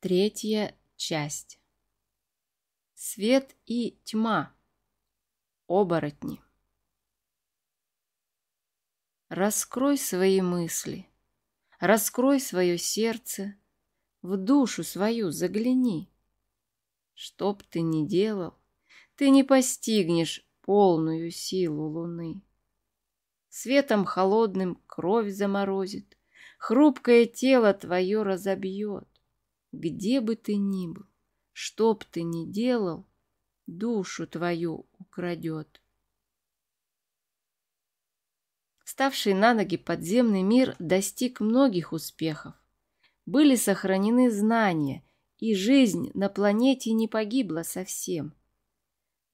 Третья часть. Свет и тьма. Оборотни. Раскрой свои мысли, раскрой свое сердце, в душу свою загляни. Что б ты ни делал, ты не постигнешь полную силу луны. Светом холодным кровь заморозит, хрупкое тело твое разобьет где бы ты ни был, что б ты ни делал, душу твою украдет. Ставший на ноги подземный мир достиг многих успехов. Были сохранены знания, и жизнь на планете не погибла совсем.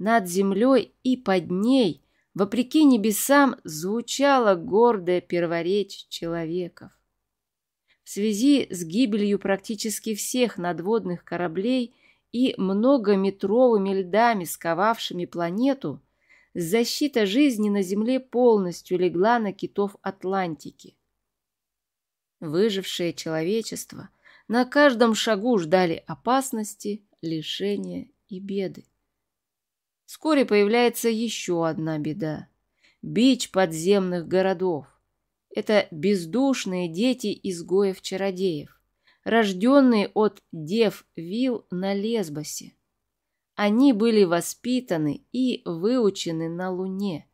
Над землей и под ней, вопреки небесам, звучала гордая перворечь человеков в связи с гибелью практически всех надводных кораблей и многометровыми льдами, сковавшими планету, защита жизни на Земле полностью легла на китов Атлантики. Выжившее человечество на каждом шагу ждали опасности, лишения и беды. Вскоре появляется еще одна беда – бич подземных городов. Это бездушные дети изгоев-чародеев, рожденные от дев вил на Лесбосе. Они были воспитаны и выучены на Луне.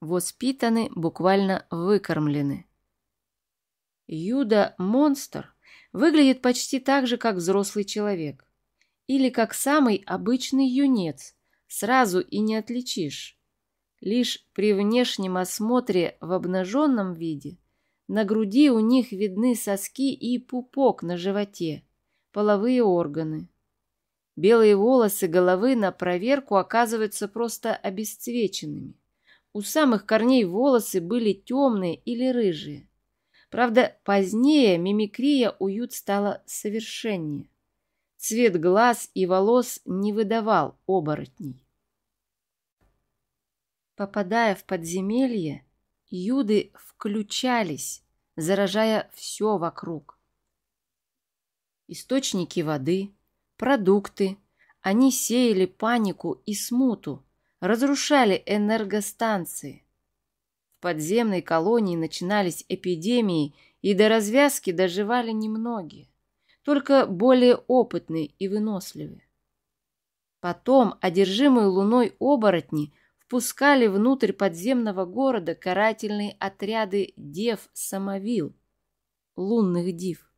Воспитаны буквально выкормлены. Юда-монстр выглядит почти так же, как взрослый человек. Или как самый обычный юнец. Сразу и не отличишь. Лишь при внешнем осмотре в обнаженном виде на груди у них видны соски и пупок на животе, половые органы. Белые волосы головы на проверку оказываются просто обесцвеченными. У самых корней волосы были темные или рыжие. Правда, позднее мимикрия уют стала совершеннее. Цвет глаз и волос не выдавал оборотней. Попадая в подземелье, юды включались, заражая все вокруг. Источники воды, продукты, они сеяли панику и смуту, разрушали энергостанции. В подземной колонии начинались эпидемии, и до развязки доживали немногие, только более опытные и выносливые. Потом одержимые луной оборотни впускали внутрь подземного города карательные отряды дев-самовил, лунных див,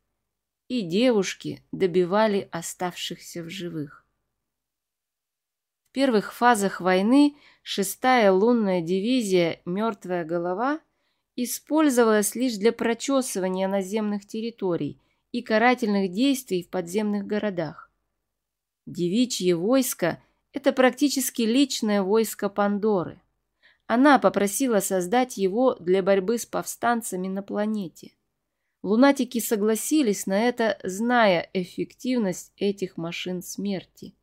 и девушки добивали оставшихся в живых. В первых фазах войны шестая лунная дивизия «Мертвая голова» использовалась лишь для прочесывания наземных территорий и карательных действий в подземных городах. Девичье войско – это практически личное войско Пандоры. Она попросила создать его для борьбы с повстанцами на планете. Лунатики согласились на это, зная эффективность этих машин смерти.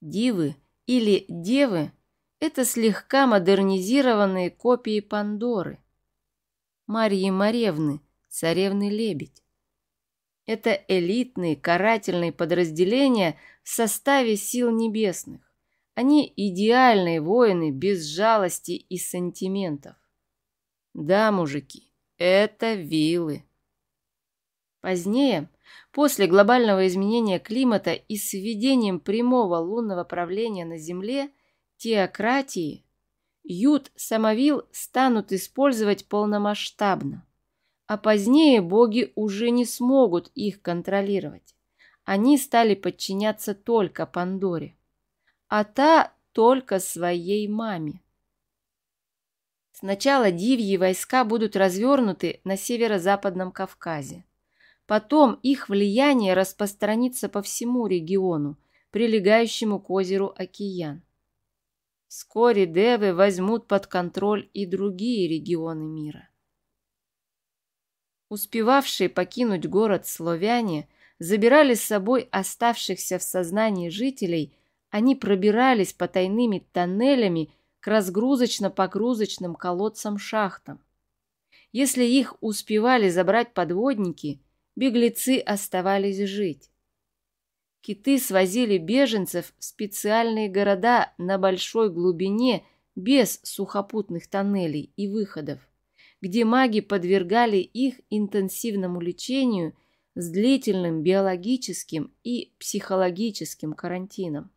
Дивы или девы – это слегка модернизированные копии Пандоры. Марьи Маревны, царевны-лебедь. Это элитные карательные подразделения в составе сил небесных. Они идеальные воины без жалости и сантиментов. Да, мужики, это вилы. Позднее, после глобального изменения климата и сведением прямого лунного правления на Земле, теократии, ют-самовил станут использовать полномасштабно а позднее боги уже не смогут их контролировать. Они стали подчиняться только Пандоре, а та только своей маме. Сначала дивьи войска будут развернуты на северо-западном Кавказе. Потом их влияние распространится по всему региону, прилегающему к озеру Океан. Вскоре девы возьмут под контроль и другие регионы мира. Успевавшие покинуть город славяне забирали с собой оставшихся в сознании жителей, они пробирались по тайными тоннелями к разгрузочно-погрузочным колодцам-шахтам. Если их успевали забрать подводники, беглецы оставались жить. Киты свозили беженцев в специальные города на большой глубине без сухопутных тоннелей и выходов где маги подвергали их интенсивному лечению с длительным биологическим и психологическим карантином.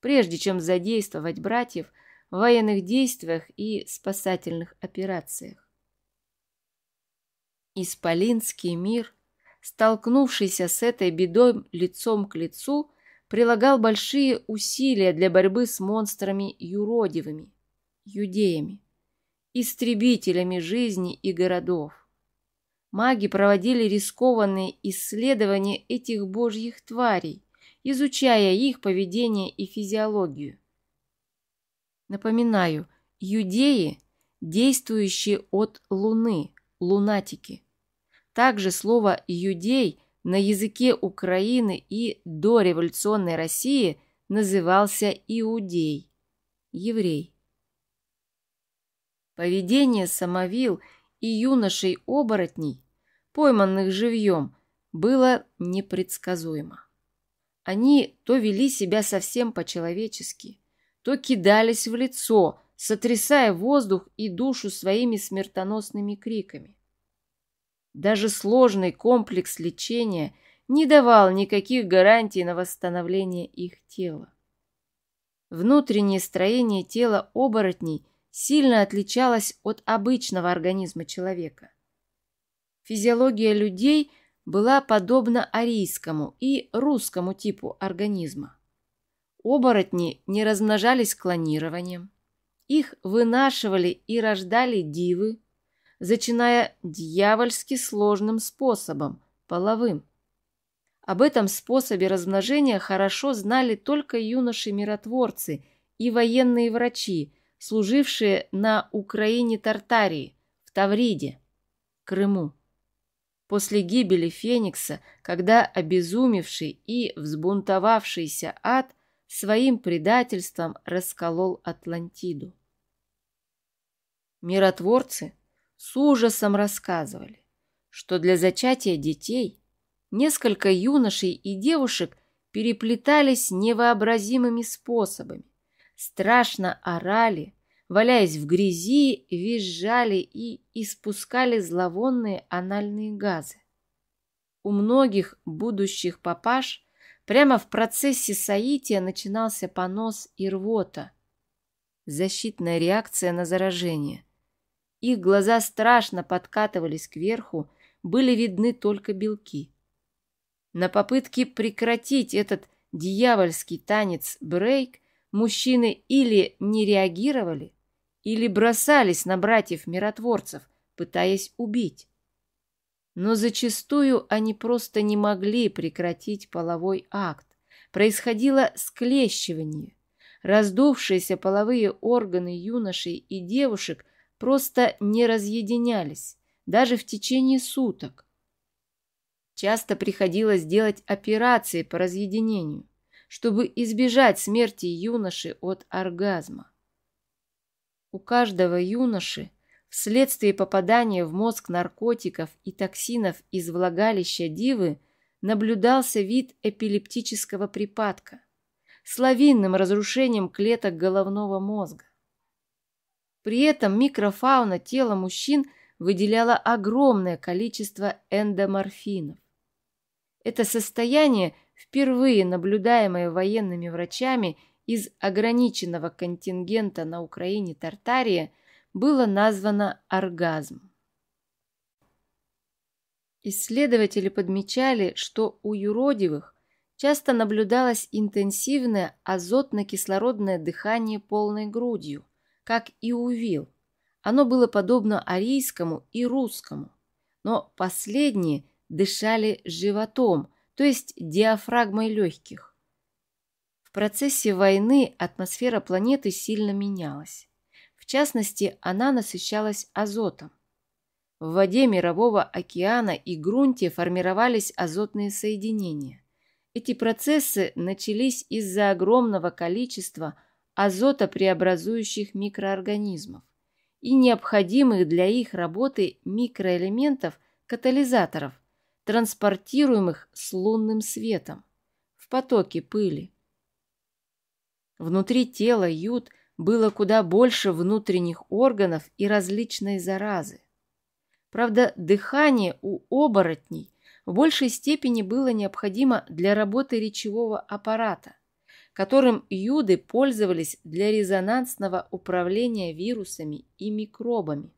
Прежде чем задействовать братьев в военных действиях и спасательных операциях. Исполинский мир, столкнувшийся с этой бедой лицом к лицу, прилагал большие усилия для борьбы с монстрами юродивыми, юдеями истребителями жизни и городов. Маги проводили рискованные исследования этих божьих тварей, изучая их поведение и физиологию. Напоминаю, юдеи – действующие от Луны, лунатики. Также слово «юдей» на языке Украины и дореволюционной России назывался «иудей» – еврей. Поведение самовил и юношей-оборотней, пойманных живьем, было непредсказуемо. Они то вели себя совсем по-человечески, то кидались в лицо, сотрясая воздух и душу своими смертоносными криками. Даже сложный комплекс лечения не давал никаких гарантий на восстановление их тела. Внутреннее строение тела оборотней – сильно отличалась от обычного организма человека. Физиология людей была подобна арийскому и русскому типу организма. Оборотни не размножались клонированием, их вынашивали и рождали дивы, зачиная дьявольски сложным способом – половым. Об этом способе размножения хорошо знали только юноши-миротворцы и военные врачи – служившие на Украине Тартарии, в Тавриде, Крыму. После гибели Феникса, когда обезумевший и взбунтовавшийся ад своим предательством расколол Атлантиду. Миротворцы с ужасом рассказывали, что для зачатия детей несколько юношей и девушек переплетались невообразимыми способами, страшно орали, валяясь в грязи, визжали и испускали зловонные анальные газы. У многих будущих папаш прямо в процессе соития начинался понос и рвота. Защитная реакция на заражение. Их глаза страшно подкатывались кверху, были видны только белки. На попытке прекратить этот дьявольский танец брейк мужчины или не реагировали, или бросались на братьев-миротворцев, пытаясь убить. Но зачастую они просто не могли прекратить половой акт. Происходило склещивание. Раздувшиеся половые органы юношей и девушек просто не разъединялись, даже в течение суток. Часто приходилось делать операции по разъединению чтобы избежать смерти юноши от оргазма. У каждого юноши вследствие попадания в мозг наркотиков и токсинов из влагалища дивы наблюдался вид эпилептического припадка с лавинным разрушением клеток головного мозга. При этом микрофауна тела мужчин выделяла огромное количество эндоморфинов. Это состояние – впервые наблюдаемое военными врачами из ограниченного контингента на Украине тартария было названо оргазм. Исследователи подмечали, что у юродивых часто наблюдалось интенсивное азотно-кислородное дыхание полной грудью, как и у вил. Оно было подобно арийскому и русскому, но последние дышали животом – то есть диафрагмой легких. В процессе войны атмосфера планеты сильно менялась. В частности, она насыщалась азотом. В воде Мирового океана и грунте формировались азотные соединения. Эти процессы начались из-за огромного количества азотопреобразующих микроорганизмов и необходимых для их работы микроэлементов – катализаторов – транспортируемых с лунным светом, в потоке пыли. Внутри тела Ют было куда больше внутренних органов и различной заразы. Правда, дыхание у оборотней в большей степени было необходимо для работы речевого аппарата, которым юды пользовались для резонансного управления вирусами и микробами.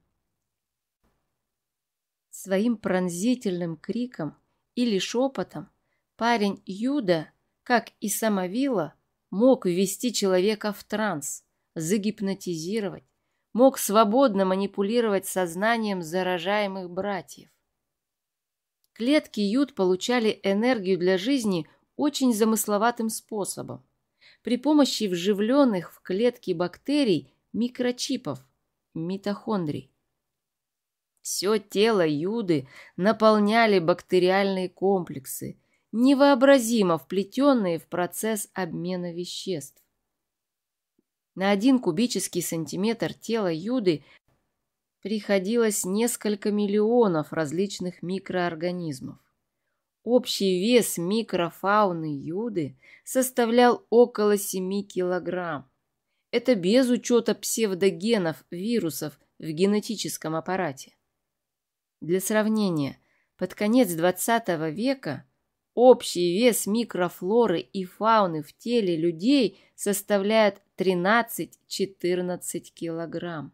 Своим пронзительным криком или шепотом парень Юда, как и самовила, мог ввести человека в транс, загипнотизировать, мог свободно манипулировать сознанием заражаемых братьев. Клетки Юд получали энергию для жизни очень замысловатым способом при помощи вживленных в клетки бактерий микрочипов, митохондрий. Все тело Юды наполняли бактериальные комплексы, невообразимо вплетенные в процесс обмена веществ. На один кубический сантиметр тела Юды приходилось несколько миллионов различных микроорганизмов. Общий вес микрофауны Юды составлял около 7 килограмм. Это без учета псевдогенов вирусов в генетическом аппарате. Для сравнения, под конец 20 века общий вес микрофлоры и фауны в теле людей составляет 13-14 килограмм.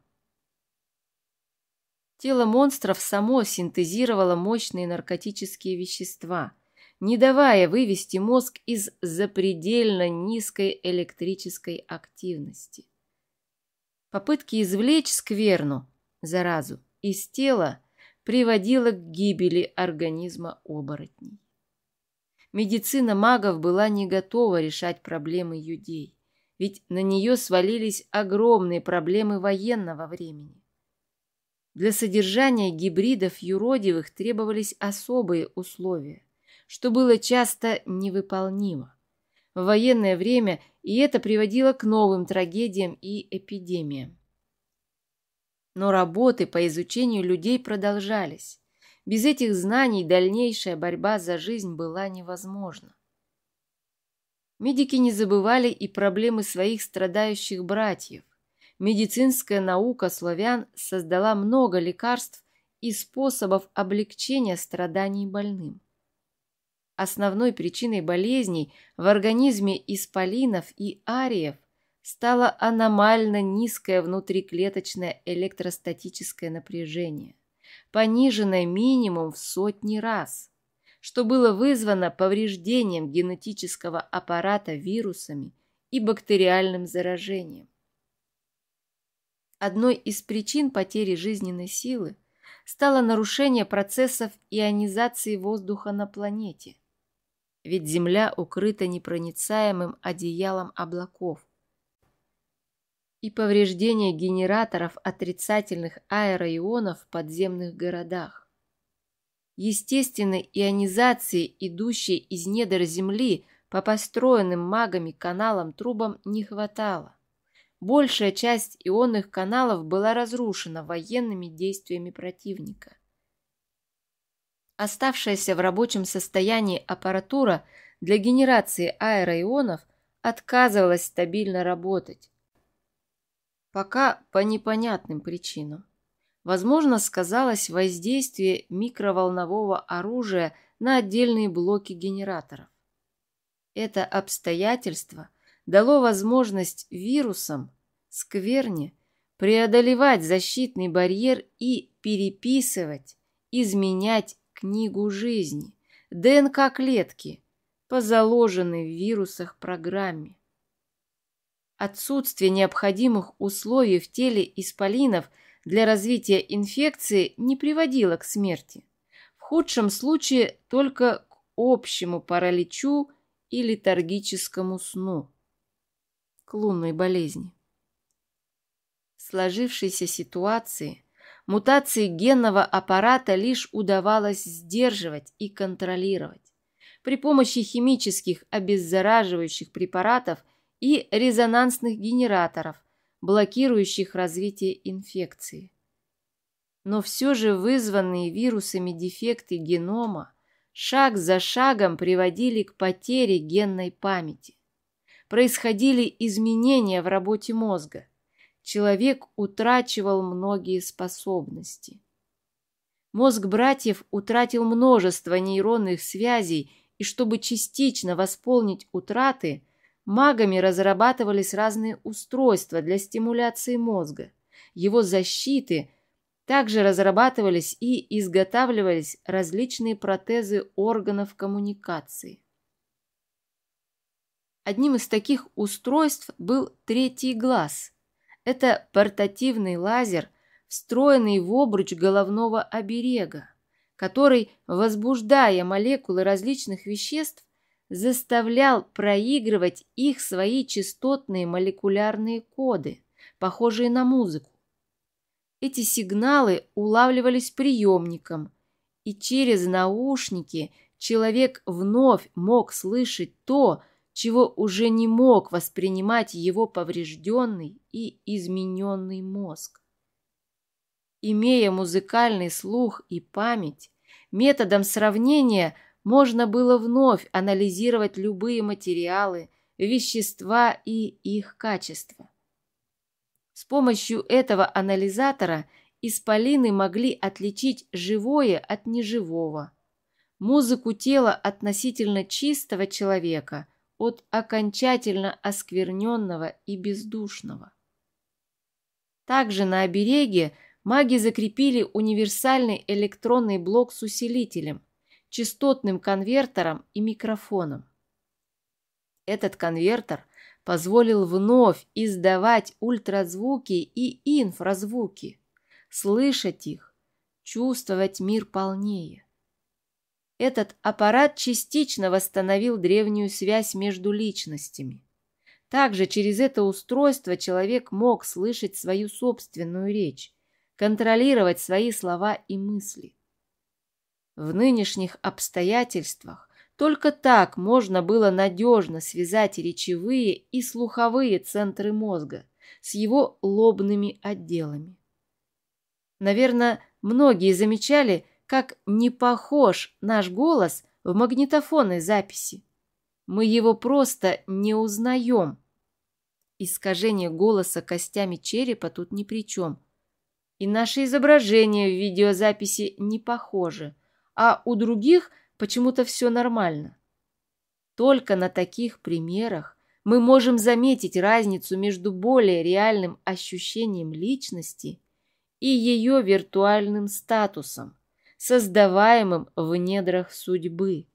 Тело монстров само синтезировало мощные наркотические вещества, не давая вывести мозг из запредельно низкой электрической активности. Попытки извлечь скверну, заразу, из тела приводила к гибели организма оборотней. Медицина магов была не готова решать проблемы людей, ведь на нее свалились огромные проблемы военного времени. Для содержания гибридов юродивых требовались особые условия, что было часто невыполнимо. В военное время и это приводило к новым трагедиям и эпидемиям. Но работы по изучению людей продолжались. Без этих знаний дальнейшая борьба за жизнь была невозможна. Медики не забывали и проблемы своих страдающих братьев. Медицинская наука славян создала много лекарств и способов облегчения страданий больным. Основной причиной болезней в организме исполинов и ариев стало аномально низкое внутриклеточное электростатическое напряжение, пониженное минимум в сотни раз, что было вызвано повреждением генетического аппарата вирусами и бактериальным заражением. Одной из причин потери жизненной силы стало нарушение процессов ионизации воздуха на планете. Ведь Земля укрыта непроницаемым одеялом облаков, и повреждения генераторов отрицательных аэроионов в подземных городах. Естественной ионизации, идущей из недр Земли по построенным магами каналам трубам, не хватало. Большая часть ионных каналов была разрушена военными действиями противника. Оставшаяся в рабочем состоянии аппаратура для генерации аэроионов отказывалась стабильно работать Пока по непонятным причинам. Возможно, сказалось воздействие микроволнового оружия на отдельные блоки генераторов. Это обстоятельство дало возможность вирусам, скверне, преодолевать защитный барьер и переписывать, изменять книгу жизни, ДНК клетки, по заложенной в вирусах программе. Отсутствие необходимых условий в теле исполинов для развития инфекции не приводило к смерти. В худшем случае только к общему параличу и летаргическому сну. К лунной болезни. В сложившейся ситуации мутации генного аппарата лишь удавалось сдерживать и контролировать. При помощи химических обеззараживающих препаратов – и резонансных генераторов, блокирующих развитие инфекции. Но все же вызванные вирусами дефекты генома шаг за шагом приводили к потере генной памяти. Происходили изменения в работе мозга. Человек утрачивал многие способности. Мозг братьев утратил множество нейронных связей, и чтобы частично восполнить утраты – Магами разрабатывались разные устройства для стимуляции мозга, его защиты. Также разрабатывались и изготавливались различные протезы органов коммуникации. Одним из таких устройств был третий глаз. Это портативный лазер, встроенный в обруч головного оберега, который, возбуждая молекулы различных веществ, заставлял проигрывать их свои частотные молекулярные коды, похожие на музыку. Эти сигналы улавливались приемником, и через наушники человек вновь мог слышать то, чего уже не мог воспринимать его поврежденный и измененный мозг. Имея музыкальный слух и память, методом сравнения можно было вновь анализировать любые материалы, вещества и их качества. С помощью этого анализатора исполины могли отличить живое от неживого, музыку тела относительно чистого человека от окончательно оскверненного и бездушного. Также на обереге маги закрепили универсальный электронный блок с усилителем – частотным конвертером и микрофоном. Этот конвертер позволил вновь издавать ультразвуки и инфразвуки, слышать их, чувствовать мир полнее. Этот аппарат частично восстановил древнюю связь между личностями. Также через это устройство человек мог слышать свою собственную речь, контролировать свои слова и мысли. В нынешних обстоятельствах только так можно было надежно связать речевые и слуховые центры мозга с его лобными отделами. Наверное, многие замечали, как не похож наш голос в магнитофонной записи. Мы его просто не узнаем. Искажение голоса костями черепа тут ни при чем. И наше изображение в видеозаписи не похоже – а у других почему-то все нормально. Только на таких примерах мы можем заметить разницу между более реальным ощущением личности и ее виртуальным статусом, создаваемым в недрах судьбы.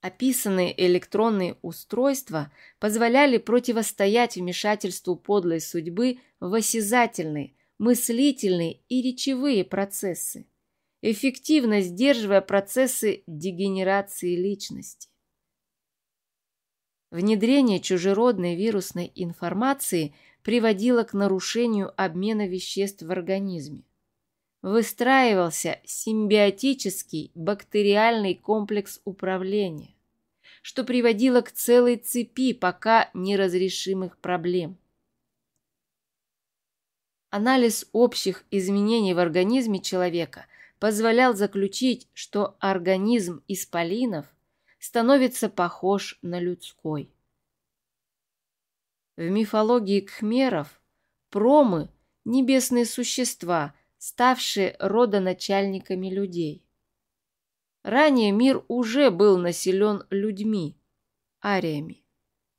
Описанные электронные устройства позволяли противостоять вмешательству подлой судьбы в осязательные, мыслительные и речевые процессы эффективно сдерживая процессы дегенерации личности. Внедрение чужеродной вирусной информации приводило к нарушению обмена веществ в организме. Выстраивался симбиотический бактериальный комплекс управления, что приводило к целой цепи пока неразрешимых проблем. Анализ общих изменений в организме человека – позволял заключить, что организм исполинов становится похож на людской. В мифологии кхмеров промы – небесные существа, ставшие родоначальниками людей. Ранее мир уже был населен людьми, ариями,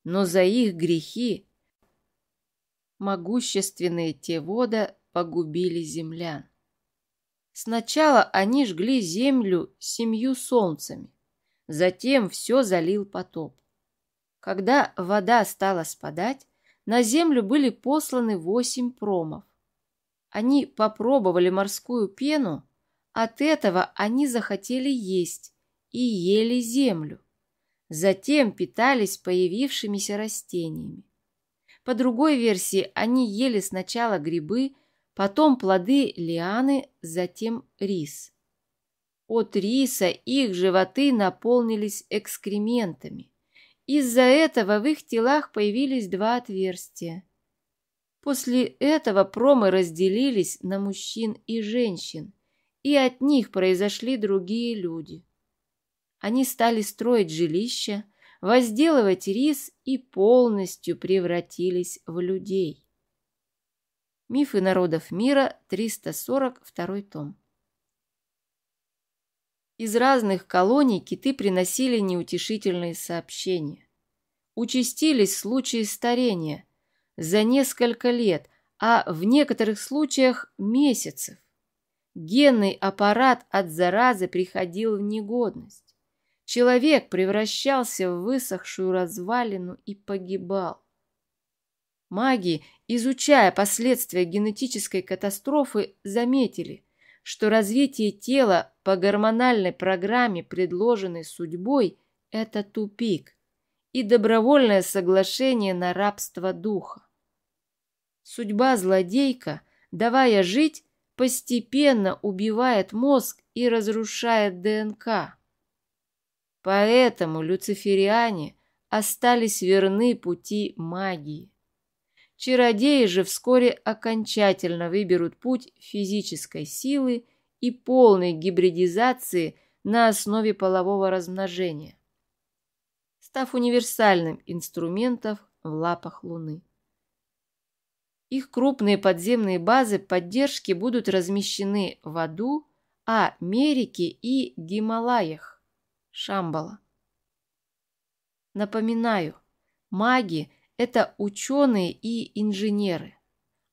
но за их грехи могущественные те Тевода погубили землян. Сначала они жгли землю семью солнцами, затем все залил потоп. Когда вода стала спадать, на землю были посланы восемь промов. Они попробовали морскую пену, от этого они захотели есть и ели землю. Затем питались появившимися растениями. По другой версии, они ели сначала грибы, потом плоды лианы, затем рис. От риса их животы наполнились экскрементами. Из-за этого в их телах появились два отверстия. После этого промы разделились на мужчин и женщин, и от них произошли другие люди. Они стали строить жилища, возделывать рис и полностью превратились в людей. Мифы народов мира, 342 том. Из разных колоний киты приносили неутешительные сообщения. Участились случаи старения за несколько лет, а в некоторых случаях месяцев. Генный аппарат от заразы приходил в негодность. Человек превращался в высохшую развалину и погибал. Маги, изучая последствия генетической катастрофы, заметили, что развитие тела по гормональной программе, предложенной судьбой, это тупик и добровольное соглашение на рабство духа. Судьба злодейка, давая жить, постепенно убивает мозг и разрушает ДНК. Поэтому люцифериане остались верны пути магии. Чародеи же вскоре окончательно выберут путь физической силы и полной гибридизации на основе полового размножения, став универсальным инструментом в лапах Луны. Их крупные подземные базы поддержки будут размещены в аду, Америке и Гималаях, Шамбала. Напоминаю, маги – это ученые и инженеры,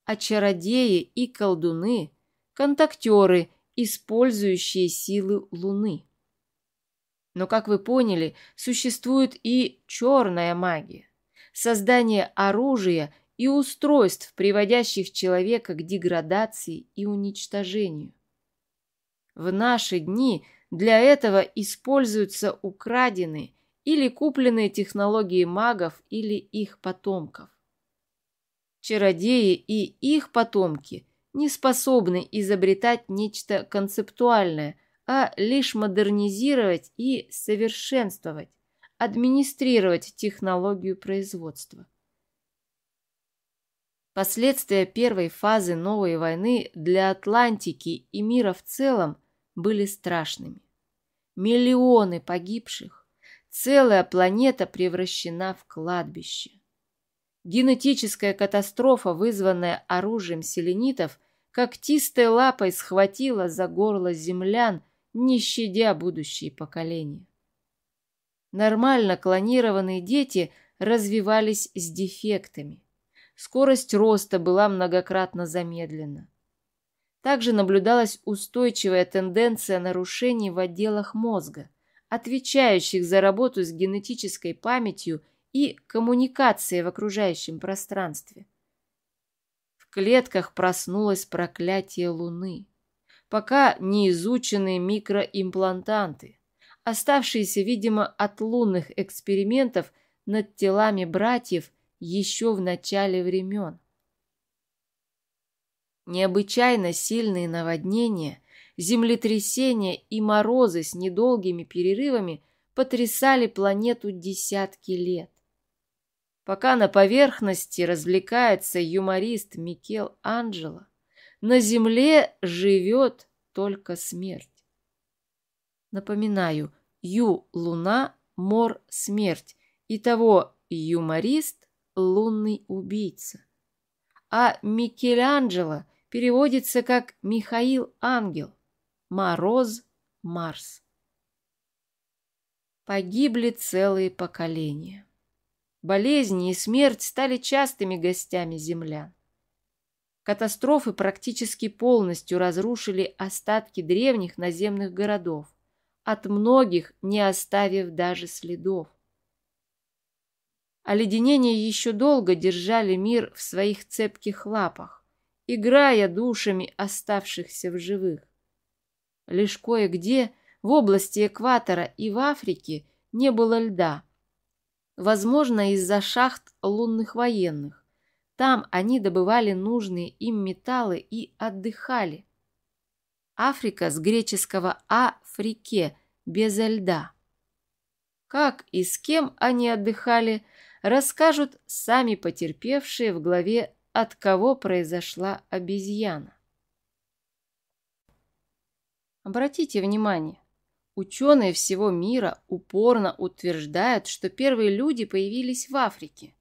а чародеи и колдуны – контактеры, использующие силы Луны. Но, как вы поняли, существует и черная магия – создание оружия и устройств, приводящих человека к деградации и уничтожению. В наши дни для этого используются украденные или купленные технологии магов или их потомков. Чародеи и их потомки не способны изобретать нечто концептуальное, а лишь модернизировать и совершенствовать, администрировать технологию производства. Последствия первой фазы новой войны для Атлантики и мира в целом были страшными. Миллионы погибших, Целая планета превращена в кладбище. Генетическая катастрофа, вызванная оружием селенитов, когтистой лапой схватила за горло землян, не щадя будущие поколения. Нормально клонированные дети развивались с дефектами. Скорость роста была многократно замедлена. Также наблюдалась устойчивая тенденция нарушений в отделах мозга – отвечающих за работу с генетической памятью и коммуникацией в окружающем пространстве. В клетках проснулось проклятие Луны. Пока не изучены микроимплантанты, оставшиеся, видимо, от лунных экспериментов над телами братьев еще в начале времен. Необычайно сильные наводнения – землетрясения и морозы с недолгими перерывами потрясали планету десятки лет. Пока на поверхности развлекается юморист Микел Анджело, на Земле живет только смерть. Напоминаю, Ю – луна, Мор – смерть. Итого юморист – лунный убийца. А Микеланджело переводится как Михаил Ангел. Мороз, Марс. Погибли целые поколения. Болезни и смерть стали частыми гостями землян. Катастрофы практически полностью разрушили остатки древних наземных городов, от многих не оставив даже следов. Оледенение еще долго держали мир в своих цепких лапах, играя душами оставшихся в живых. Лишь кое-где, в области экватора и в Африке, не было льда. Возможно, из-за шахт лунных военных. Там они добывали нужные им металлы и отдыхали. Африка с греческого «африке» без льда. Как и с кем они отдыхали, расскажут сами потерпевшие в главе «От кого произошла обезьяна». Обратите внимание, ученые всего мира упорно утверждают, что первые люди появились в Африке.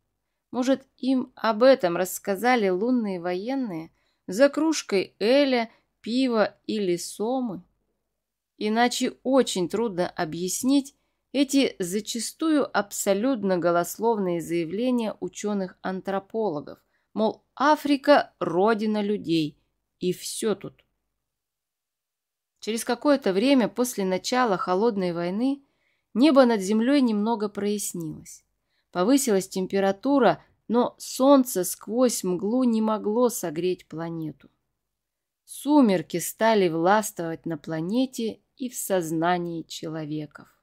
Может, им об этом рассказали лунные военные за кружкой эля, пива или сомы? Иначе очень трудно объяснить эти зачастую абсолютно голословные заявления ученых-антропологов, мол, Африка – родина людей, и все тут. Через какое-то время после начала холодной войны небо над землей немного прояснилось. Повысилась температура, но солнце сквозь мглу не могло согреть планету. Сумерки стали властвовать на планете и в сознании человеков.